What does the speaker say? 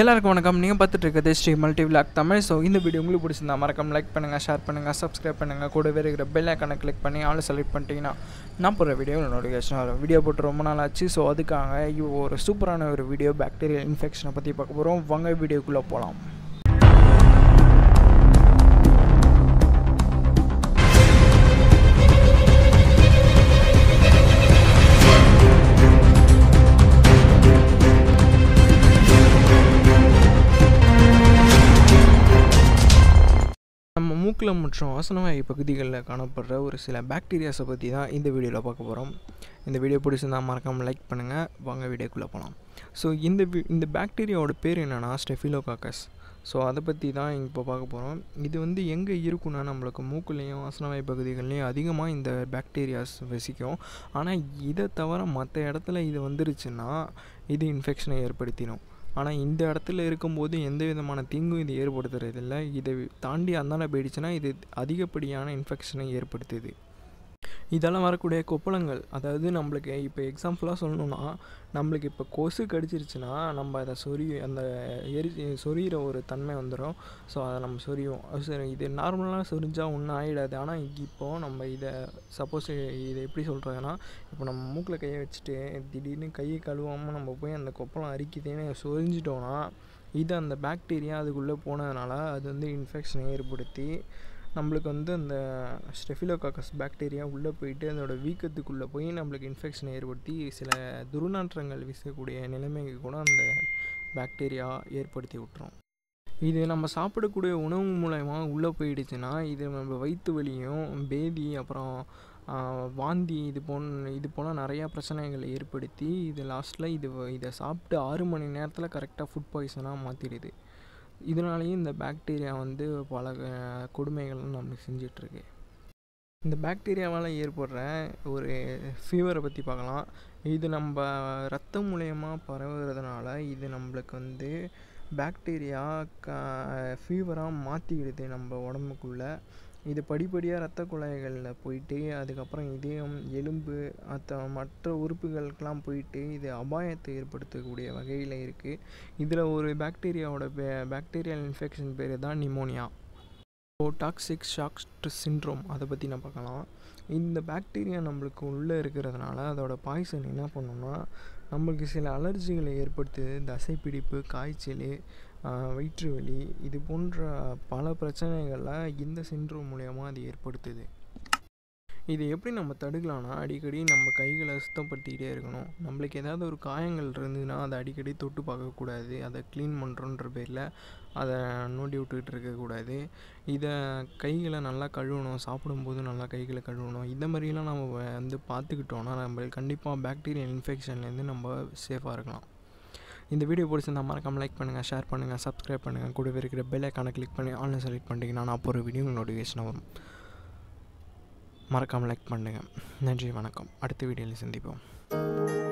எல்லாருக்கும் வணக்கம் நீங்கள் பார்த்துட்டு இருக்கிறது Shri multi vlog Tamil so இந்த வீடியோ உங்களுக்கு பிடிச்சிருந்தா மறக்காம லைக் பண்ணுங்கள் ஷேர் பண்ணுங்கள் சப்ஸ்கிரைப் பண்ணுங்கள் கூட இருக்கிற பெல் ஐக்கானை கிளிக் பண்ணி ஆள் செலக்ட் பண்ணிட்டீங்கன்னா நான் போகிற வீடியோ நோட்டிஃபிகேஷன் வரும் வீடியோ போட்டு ரொம்ப நாள் ஆச்சு ஸோ அதுக்காக ஒரு சூப்பரான ஒரு வீடியோ பேக்டீரியல் இன்ஃபெக்ஷனை பற்றி பார்க்க போகிறோம் வாங்க வீடியோக்குள்ளே போகலாம் நம்ம மூக்கில் மற்றும் வாசனவாய் பகுதிகளில் காணப்படுற ஒரு சில பேக்டீரியாஸை பற்றி தான் இந்த வீடியோவில் பார்க்க போகிறோம் இந்த வீடியோ பிடிச்சிருந்தால் மறக்காமல் லைக் பண்ணுங்கள் வாங்க வீடியோக்குள்ளே போகலாம் ஸோ இந்த இந்த பாக்டீரியாவோட பேர் என்னென்னா ஸ்டெஃபிலோகாக்கஸ் ஸோ அதை பற்றி தான் இப்போ பார்க்க போகிறோம் இது வந்து எங்கே இருக்குன்னா நம்மளுக்கு மூக்குலேயும் வாசனவாய் பகுதிகள்லேயும் அதிகமாக இந்த பாக்டீரியாஸ் வசிக்கும் ஆனால் இதை தவிர மற்ற இடத்துல இது வந்துருச்சுன்னா இது இன்ஃபெக்ஷனை ஏற்படுத்தினோம் ஆனால் இந்த இடத்துல இருக்கும்போது எந்த விதமான தீங்கும் இது ஏற்படுத்துறதில்லை இதை தாண்டி அந்தாண்ட போயிடுச்சுன்னா இது அதிகப்படியான இன்ஃபெக்ஷனை ஏற்படுத்துது இதெல்லாம் வரக்கூடிய கொப்பளங்கள் அதாவது நம்மளுக்கு இப்போ எக்ஸாம்பிளாக சொல்லணுன்னா நம்மளுக்கு இப்போ கொசு கடிச்சிருச்சுன்னா நம்ம அதை சொறி அந்த எரி சொரிகிற ஒரு தன்மை வந்துடும் ஸோ அதை நம்ம சொறிவோம் சரி இது நார்மலாக சொரிஞ்சால் ஒன்றும் ஆகிடாது ஆனால் இப்போது நம்ம இதை சப்போஸ் இதை எப்படி சொல்கிறதுன்னா இப்போ நம்ம மூக்கில் கையை வச்சுட்டு திடீர்னு கையை கழுவாமல் நம்ம போய் அந்த கொப்பளம் அரிக்குதுன்னு சொரிஞ்சிட்டோன்னா இது அந்த பாக்டீரியா அதுக்குள்ளே போனதுனால அது வந்து இன்ஃபெக்ஷனை ஏற்படுத்தி நம்மளுக்கு வந்து அந்த ஸ்டெஃபிலோகாக்கஸ் பாக்டீரியா உள்ளே போயிட்டு அதோட வீக்கத்துக்குள்ளே போய் நம்மளுக்கு இன்ஃபெக்ஷனை ஏற்படுத்தி சில துர்நாற்றங்கள் வீசக்கூடிய நிலைமைக்கு கூட அந்த பாக்டீரியா ஏற்படுத்தி விட்டுரும் இது நம்ம சாப்பிடக்கூடிய உணவு மூலயமா உள்ளே போயிடுச்சுன்னா இது நம்ம வயிற்று வலியும் பேதி அப்புறம் வாந்தி இது போன் இது போல் நிறையா பிரச்சனைகள் ஏற்படுத்தி இது லாஸ்ட்டில் இது இதை சாப்பிட்டு ஆறு மணி நேரத்தில் கரெக்டாக ஃபுட் பாய்சனாக மாற்றிடுது இதனாலேயும் இந்த பாக்டீரியா வந்து பல கொடுமைகள்லாம் நம்மளுக்கு செஞ்சிட்ருக்கு இந்த பாக்டீரியாவால் ஏற்படுற ஒரு ஃபீவரை பற்றி பார்க்கலாம் இது நம்ம ரத்தம் மூலயமா பரவுறதுனால இது நம்மளுக்கு வந்து பேக்டீரியா க ஃபீவராக மாற்றிக்கிடுது நம்ம உடம்புக்குள்ளே இது படிப்படியாக ரத்த குழாய்களில் போயிட்டு அதுக்கப்புறம் இதயம் எலும்பு அத்த மற்ற உறுப்புகளுக்கெலாம் போயிட்டு இது அபாயத்தை ஏற்படுத்தக்கூடிய வகையில் இருக்குது இதில் ஒரு பேக்டீரியாவோட பே பேக்டீரியல் இன்ஃபெக்ஷன் பேர் தான் நிமோனியா இப்போது டாக்ஸிக் ஷாக் ஸ்ட்ரெஸ் சின்ட்ரோம் அதை பற்றி நான் பார்க்கலாம் இந்த பாக்டீரியா நம்மளுக்கு உள்ளே இருக்கிறதுனால அதோட பாய்சன் என்ன பண்ணணும்னா நம்மளுக்கு சில அலர்ஜிகளை ஏற்படுத்துது தசைப்பிடிப்பு காய்ச்சல் வயிற்று வலி இது போன்ற பல பிரச்சனைகளில் இந்த சின்ட்ரோம் மூலயமா அது ஏற்படுத்துது இது எப்படி நம்ம தடுக்கலாம்னா அடிக்கடி நம்ம கைகளை சுத்தப்படுத்திக்கிட்டே இருக்கணும் நம்மளுக்கு ஏதாவது ஒரு காயங்கள் இருந்ததுன்னா அதை அடிக்கடி தொட்டு பார்க்கக்கூடாது அதை க்ளீன் பண்ணுறோன்ற பேரில் அதை நோண்டி விட்டுக்கிட்டு இருக்கக்கூடாது இதை கைகளை நல்லா கழுவணும் சாப்பிடும்போது நல்லா கைகளை கழுவணும் இந்த மாதிரிலாம் நம்ம வந்து பார்த்துக்கிட்டோன்னா நம்ம கண்டிப்பாக பேக்டீரியல் இன்ஃபெக்ஷன்லேருந்து நம்ம சேஃபாக இருக்கலாம் இந்த வீடியோ பிடிச்சிருந்தால் மறக்காமல் லைக் பண்ணுங்கள் ஷேர் பண்ணுங்கள் சப்ஸ்கிரைப் பண்ணுங்கள் கூடவே இருக்கிற பெல் ஐக்கானை கிளிக் பண்ணி ஆன்லைன் செலக்ட் பண்ணிட்டீங்கன்னா நான் அப்போ ஒரு வீடியோ நோட்டிஃபிகேஷன் வரும் மறக்காமல் லைக் பண்ணுங்கள் நன்றி வணக்கம் அடுத்த வீடியோவில் சந்திப்போம்